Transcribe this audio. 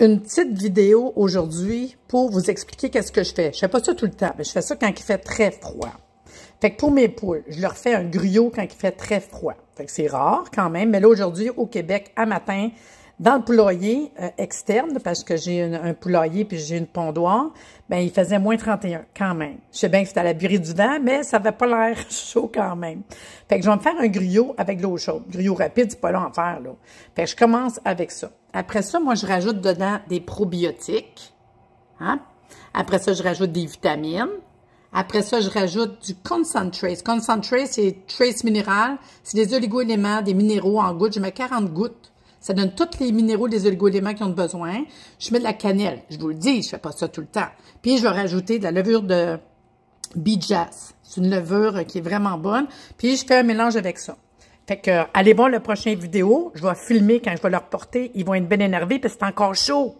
une petite vidéo aujourd'hui pour vous expliquer qu'est-ce que je fais. Je fais pas ça tout le temps, mais je fais ça quand il fait très froid. Fait que pour mes poules, je leur fais un griot quand il fait très froid. Fait que c'est rare quand même, mais là aujourd'hui au Québec, à matin, dans le poulailler externe, parce que j'ai un poulailler puis j'ai une pondoire, ben il faisait moins 31 quand même. Je sais bien que à la du vent, mais ça n'avait pas l'air chaud quand même. Fait que je vais me faire un griot avec l'eau chaude. Griot rapide, c'est pas long à faire, là. Fait que je commence avec ça. Après ça, moi, je rajoute dedans des probiotiques. Hein? Après ça, je rajoute des vitamines. Après ça, je rajoute du concentrate. Concentrate, c'est trace minéral. C'est des oligo-éléments, des minéraux en gouttes. Je mets 40 gouttes ça donne tous les minéraux, les oligo-éléments qu'ils ont besoin. Je mets de la cannelle. Je vous le dis, je fais pas ça tout le temps. Puis, je vais rajouter de la levure de Bijas. C'est une levure qui est vraiment bonne. Puis, je fais un mélange avec ça. Fait que, euh, allez voir la prochaine vidéo. Je vais filmer quand je vais leur porter. Ils vont être bien énervés parce que c'est encore chaud.